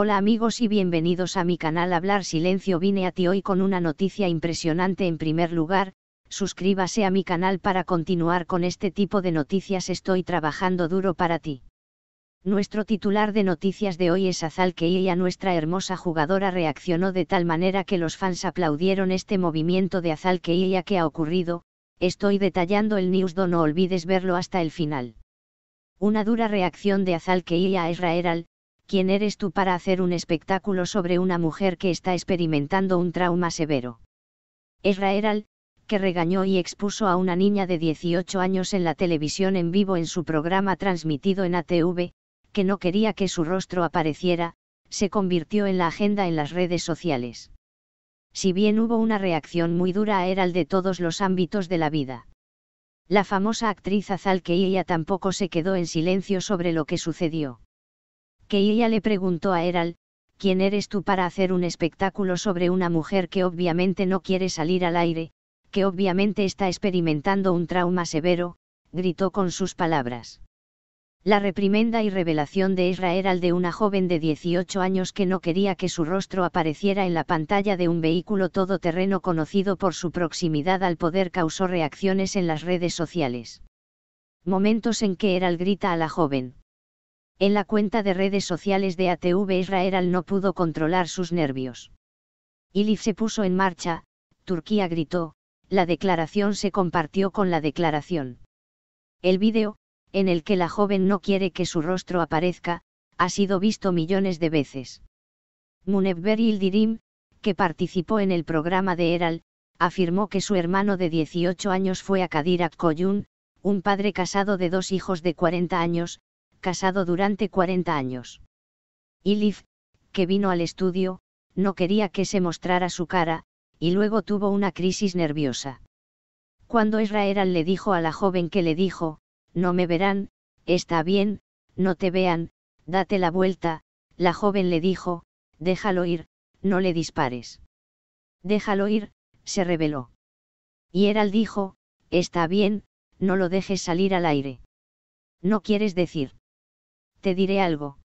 Hola amigos y bienvenidos a mi canal Hablar Silencio vine a ti hoy con una noticia impresionante en primer lugar, suscríbase a mi canal para continuar con este tipo de noticias estoy trabajando duro para ti. Nuestro titular de noticias de hoy es Azal que nuestra hermosa jugadora reaccionó de tal manera que los fans aplaudieron este movimiento de Azal que que ha ocurrido, estoy detallando el news no olvides verlo hasta el final. Una dura reacción de Azal que ella a Israel, ¿quién eres tú para hacer un espectáculo sobre una mujer que está experimentando un trauma severo? Ezra Eral, que regañó y expuso a una niña de 18 años en la televisión en vivo en su programa transmitido en ATV, que no quería que su rostro apareciera, se convirtió en la agenda en las redes sociales. Si bien hubo una reacción muy dura a Eral de todos los ámbitos de la vida. La famosa actriz Azal ella tampoco se quedó en silencio sobre lo que sucedió que ella le preguntó a Eral, ¿quién eres tú para hacer un espectáculo sobre una mujer que obviamente no quiere salir al aire, que obviamente está experimentando un trauma severo? gritó con sus palabras. La reprimenda y revelación de Ezra era de una joven de 18 años que no quería que su rostro apareciera en la pantalla de un vehículo todoterreno conocido por su proximidad al poder causó reacciones en las redes sociales. Momentos en que Eral grita a la joven en la cuenta de redes sociales de ATV Israel no pudo controlar sus nervios. Ilif se puso en marcha, Turquía gritó, la declaración se compartió con la declaración. El vídeo, en el que la joven no quiere que su rostro aparezca, ha sido visto millones de veces. Munebber Ildirim, que participó en el programa de Eral, afirmó que su hermano de 18 años fue a Kadir Akkoyun, un padre casado de dos hijos de 40 años, casado durante 40 años. Ilif, que vino al estudio, no quería que se mostrara su cara, y luego tuvo una crisis nerviosa. Cuando Israel le dijo a la joven que le dijo, no me verán, está bien, no te vean, date la vuelta, la joven le dijo, déjalo ir, no le dispares. Déjalo ir, se rebeló. Y Eral dijo, está bien, no lo dejes salir al aire. No quieres decir te diré algo.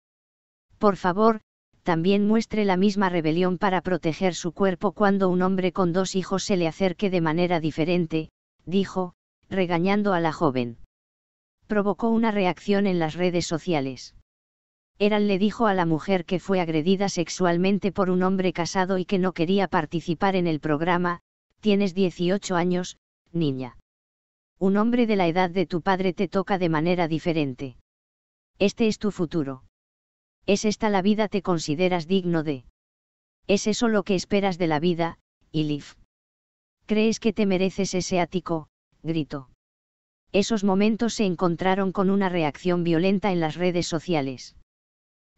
Por favor, también muestre la misma rebelión para proteger su cuerpo cuando un hombre con dos hijos se le acerque de manera diferente, dijo, regañando a la joven. Provocó una reacción en las redes sociales. Eran le dijo a la mujer que fue agredida sexualmente por un hombre casado y que no quería participar en el programa, tienes 18 años, niña. Un hombre de la edad de tu padre te toca de manera diferente. Este es tu futuro. ¿Es esta la vida te consideras digno de? ¿Es eso lo que esperas de la vida, Ilif? ¿Crees que te mereces ese ático? gritó. Esos momentos se encontraron con una reacción violenta en las redes sociales.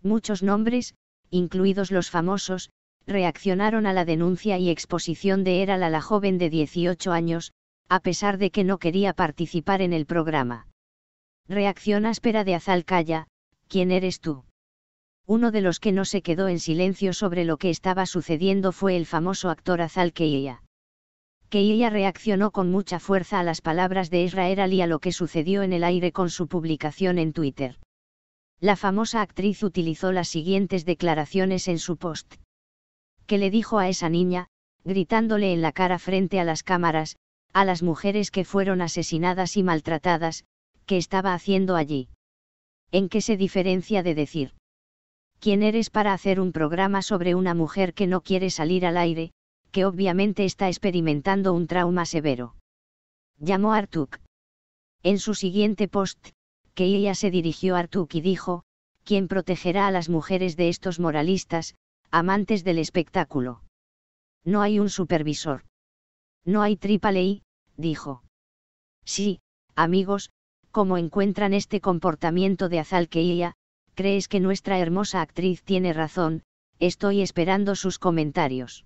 Muchos nombres, incluidos los famosos, reaccionaron a la denuncia y exposición de Eral a la joven de 18 años, a pesar de que no quería participar en el programa. Reacción áspera de Azal Azalcaya, ¿quién eres tú? Uno de los que no se quedó en silencio sobre lo que estaba sucediendo fue el famoso actor Azal Keia. Keia reaccionó con mucha fuerza a las palabras de Israel y a lo que sucedió en el aire con su publicación en Twitter. La famosa actriz utilizó las siguientes declaraciones en su post. Que le dijo a esa niña, gritándole en la cara frente a las cámaras, a las mujeres que fueron asesinadas y maltratadas, ¿qué estaba haciendo allí? ¿En qué se diferencia de decir? ¿Quién eres para hacer un programa sobre una mujer que no quiere salir al aire, que obviamente está experimentando un trauma severo? Llamó Artuk. En su siguiente post, que ella se dirigió a Artuk y dijo, ¿quién protegerá a las mujeres de estos moralistas, amantes del espectáculo? No hay un supervisor. No hay triple dijo. Sí, amigos, como encuentran este comportamiento de Azal ella, crees que nuestra hermosa actriz tiene razón, estoy esperando sus comentarios.